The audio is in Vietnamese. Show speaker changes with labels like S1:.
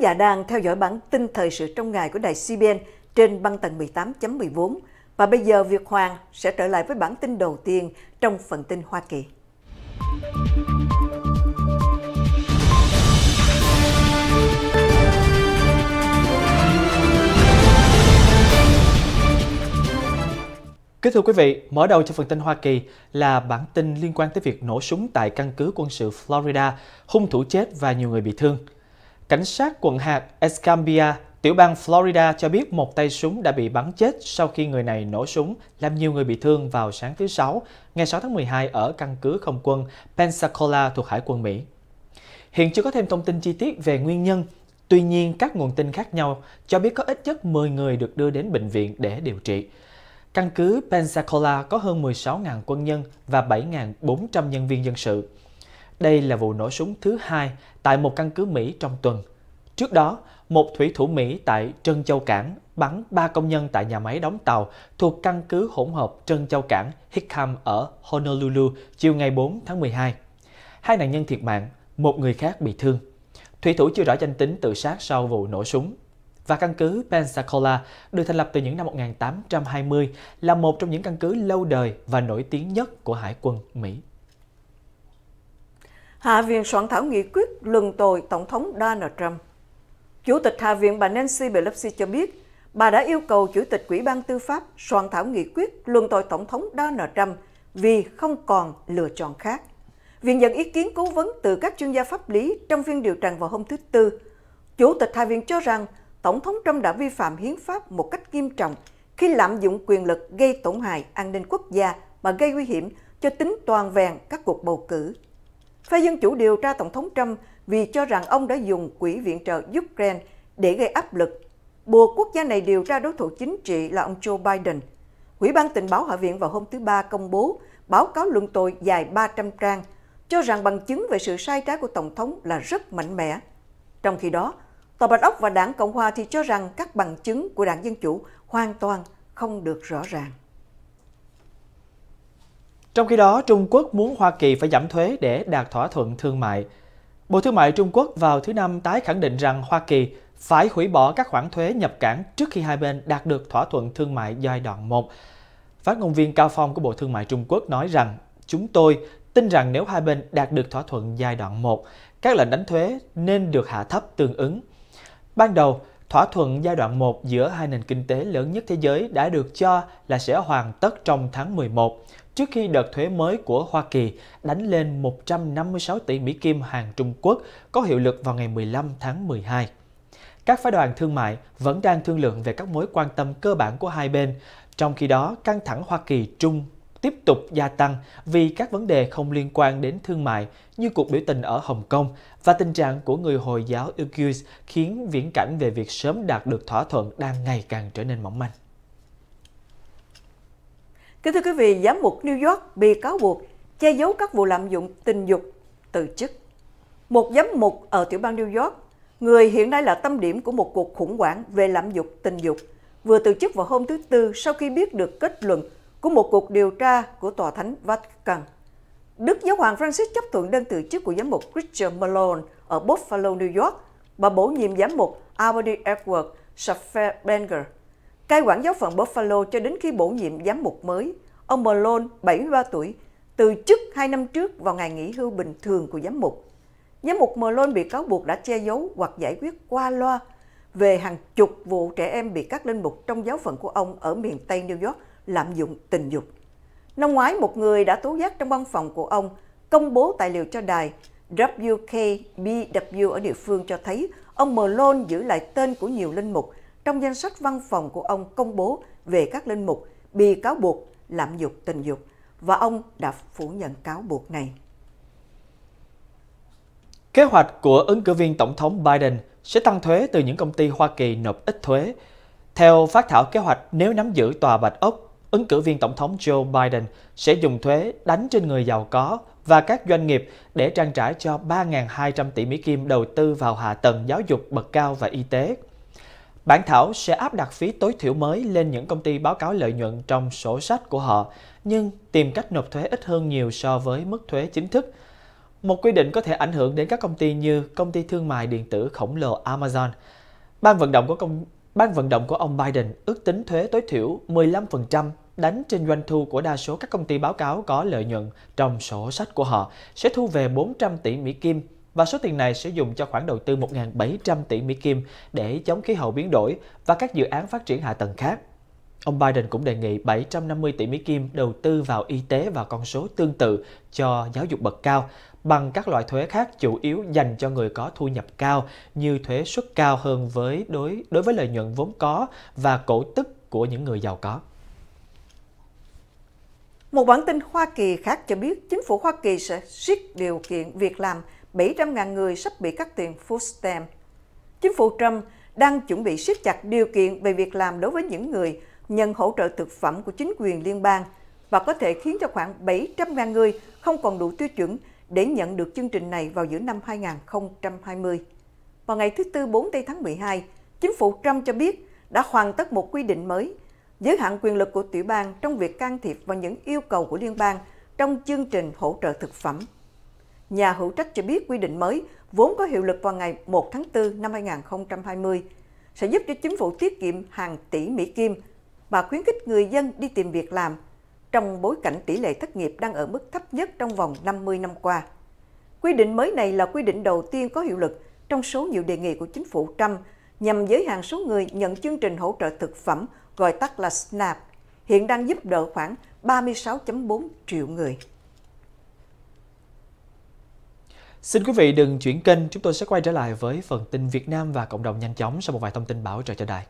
S1: khán dạ giả đang theo dõi bản tin thời sự trong ngày của đài CBN trên băng tầng 18.14 và bây giờ Việt Hoàng sẽ trở lại với bản tin đầu tiên trong phần tin Hoa Kỳ.
S2: Kính thưa quý vị, mở đầu cho phần tin Hoa Kỳ là bản tin liên quan tới việc nổ súng tại căn cứ quân sự Florida, hung thủ chết và nhiều người bị thương. Cảnh sát quận hạt Escambia, tiểu bang Florida cho biết một tay súng đã bị bắn chết sau khi người này nổ súng, làm nhiều người bị thương vào sáng thứ Sáu, ngày 6 tháng 12 ở căn cứ không quân Pensacola thuộc Hải quân Mỹ. Hiện chưa có thêm thông tin chi tiết về nguyên nhân, tuy nhiên các nguồn tin khác nhau cho biết có ít nhất 10 người được đưa đến bệnh viện để điều trị. Căn cứ Pensacola có hơn 16.000 quân nhân và 7.400 nhân viên dân sự. Đây là vụ nổ súng thứ hai tại một căn cứ Mỹ trong tuần. Trước đó, một thủy thủ Mỹ tại Trân Châu Cảng bắn ba công nhân tại nhà máy đóng tàu thuộc căn cứ hỗn hợp Trân Châu Cảng Hickam ở Honolulu chiều ngày 4 tháng 12. Hai nạn nhân thiệt mạng, một người khác bị thương. Thủy thủ chưa rõ danh tính tự sát sau vụ nổ súng. Và căn cứ Pensacola được thành lập từ những năm 1820 là một trong những căn cứ lâu đời và nổi tiếng nhất của Hải quân Mỹ.
S1: Hạ viện soạn thảo nghị quyết luận tội Tổng thống Donald Trump. Chủ tịch Hạ viện bà Nancy Pelosi cho biết, bà đã yêu cầu Chủ tịch Ủy ban Tư pháp soạn thảo nghị quyết luận tội Tổng thống Donald Trump vì không còn lựa chọn khác. Viện nhận ý kiến cố vấn từ các chuyên gia pháp lý trong phiên điều trần vào hôm thứ Tư. Chủ tịch Hạ viện cho rằng Tổng thống Trump đã vi phạm hiến pháp một cách nghiêm trọng khi lạm dụng quyền lực gây tổn hại an ninh quốc gia mà gây nguy hiểm cho tính toàn vẹn các cuộc bầu cử Phe Dân Chủ điều tra Tổng thống Trump vì cho rằng ông đã dùng quỹ viện trợ Ukraine để gây áp lực, buộc quốc gia này điều tra đối thủ chính trị là ông Joe Biden. Quỹ ban tình báo Hạ viện vào hôm thứ Ba công bố báo cáo luận tội dài 300 trang, cho rằng bằng chứng về sự sai trái của Tổng thống là rất mạnh mẽ. Trong khi đó, Tòa Bạch Ốc và Đảng Cộng Hòa thì cho rằng các bằng chứng của Đảng Dân Chủ hoàn toàn không được rõ ràng.
S2: Trong khi đó, Trung Quốc muốn Hoa Kỳ phải giảm thuế để đạt thỏa thuận thương mại. Bộ Thương mại Trung Quốc vào thứ Năm tái khẳng định rằng Hoa Kỳ phải hủy bỏ các khoản thuế nhập cảng trước khi hai bên đạt được thỏa thuận thương mại giai đoạn 1. Phát ngôn viên Cao Phong của Bộ Thương mại Trung Quốc nói rằng, chúng tôi tin rằng nếu hai bên đạt được thỏa thuận giai đoạn 1, các lệnh đánh thuế nên được hạ thấp tương ứng. Ban đầu, thỏa thuận giai đoạn 1 giữa hai nền kinh tế lớn nhất thế giới đã được cho là sẽ hoàn tất trong tháng 11 trước khi đợt thuế mới của Hoa Kỳ đánh lên 156 tỷ Mỹ Kim hàng Trung Quốc có hiệu lực vào ngày 15 tháng 12. Các phái đoàn thương mại vẫn đang thương lượng về các mối quan tâm cơ bản của hai bên, trong khi đó căng thẳng Hoa Kỳ-Trung tiếp tục gia tăng vì các vấn đề không liên quan đến thương mại như cuộc biểu tình ở Hồng Kông và tình trạng của người Hồi giáo Uyghurs khiến viễn cảnh về việc sớm đạt được thỏa thuận đang ngày càng trở nên mỏng manh.
S1: Kính thưa quý vị, giám mục New York bị cáo buộc che giấu các vụ lạm dụng tình dục, từ chức. Một giám mục ở tiểu bang New York, người hiện nay là tâm điểm của một cuộc khủng hoảng về lạm dụng tình dục, vừa từ chức vào hôm thứ Tư sau khi biết được kết luận của một cuộc điều tra của Tòa Thánh Vatican. Đức Giáo hoàng Francis chấp thuận đơn từ chức của giám mục Richard Malone ở Buffalo, New York và bổ nhiệm giám mục Albany Edward Schaffer Schaffenberger Cai quản giáo phận Buffalo cho đến khi bổ nhiệm giám mục mới, ông Malone, 73 tuổi, từ chức hai năm trước vào ngày nghỉ hưu bình thường của giám mục. Giám mục Malone bị cáo buộc đã che giấu hoặc giải quyết qua loa về hàng chục vụ trẻ em bị các linh mục trong giáo phận của ông ở miền Tây New York lạm dụng tình dục. Năm ngoái, một người đã tố giác trong văn phòng của ông công bố tài liệu cho đài WKBW ở địa phương cho thấy ông Malone giữ lại tên của nhiều linh mục trong danh sách văn phòng của ông công bố về các linh mục bị cáo buộc lạm dụng tình dục và ông đã phủ nhận cáo buộc này.
S2: Kế hoạch của ứng cử viên Tổng thống Biden sẽ tăng thuế từ những công ty Hoa Kỳ nộp ít thuế. Theo phát thảo kế hoạch, nếu nắm giữ tòa Bạch Ốc, ứng cử viên Tổng thống Joe Biden sẽ dùng thuế đánh trên người giàu có và các doanh nghiệp để trang trải cho 3.200 tỷ Mỹ Kim đầu tư vào hạ tầng giáo dục bậc cao và y tế – Bản thảo sẽ áp đặt phí tối thiểu mới lên những công ty báo cáo lợi nhuận trong sổ sách của họ, nhưng tìm cách nộp thuế ít hơn nhiều so với mức thuế chính thức. Một quy định có thể ảnh hưởng đến các công ty như công ty thương mại điện tử khổng lồ Amazon. Ban vận động của công Ban vận động của ông Biden ước tính thuế tối thiểu 15% đánh trên doanh thu của đa số các công ty báo cáo có lợi nhuận trong sổ sách của họ sẽ thu về 400 tỷ Mỹ Kim và số tiền này sử dụng cho khoản đầu tư 1.700 tỷ Mỹ Kim để chống khí hậu biến đổi và các dự án phát triển hạ tầng khác. Ông Biden cũng đề nghị 750 tỷ Mỹ Kim đầu tư vào y tế và con số tương tự cho giáo dục bậc cao bằng các loại thuế khác chủ yếu dành cho người có thu nhập cao như thuế suất cao hơn với đối đối với lợi nhuận vốn có và cổ tức của những người giàu có.
S1: Một bản tin Hoa Kỳ khác cho biết chính phủ Hoa Kỳ sẽ siết điều kiện việc làm 700.000 người sắp bị cắt tiền food stamp. Chính phủ Trump đang chuẩn bị siết chặt điều kiện về việc làm đối với những người nhận hỗ trợ thực phẩm của chính quyền liên bang và có thể khiến cho khoảng 700.000 người không còn đủ tiêu chuẩn để nhận được chương trình này vào giữa năm 2020. Vào ngày thứ Tư 4 tây tháng 12, chính phủ Trump cho biết đã hoàn tất một quy định mới giới hạn quyền lực của tiểu bang trong việc can thiệp vào những yêu cầu của liên bang trong chương trình hỗ trợ thực phẩm nhà hữu trách cho biết quy định mới vốn có hiệu lực vào ngày 1 tháng 4 năm 2020 sẽ giúp cho chính phủ tiết kiệm hàng tỷ Mỹ Kim và khuyến khích người dân đi tìm việc làm trong bối cảnh tỷ lệ thất nghiệp đang ở mức thấp nhất trong vòng 50 năm qua. Quy định mới này là quy định đầu tiên có hiệu lực trong số nhiều đề nghị của chính phủ Trump nhằm giới hạn số người nhận chương trình hỗ trợ thực phẩm gọi tắt là SNAP, hiện đang giúp đỡ khoảng 36.4 triệu người.
S2: Xin quý vị đừng chuyển kênh, chúng tôi sẽ quay trở lại với phần tin Việt Nam và cộng đồng nhanh chóng sau một vài thông tin báo trời cho đài.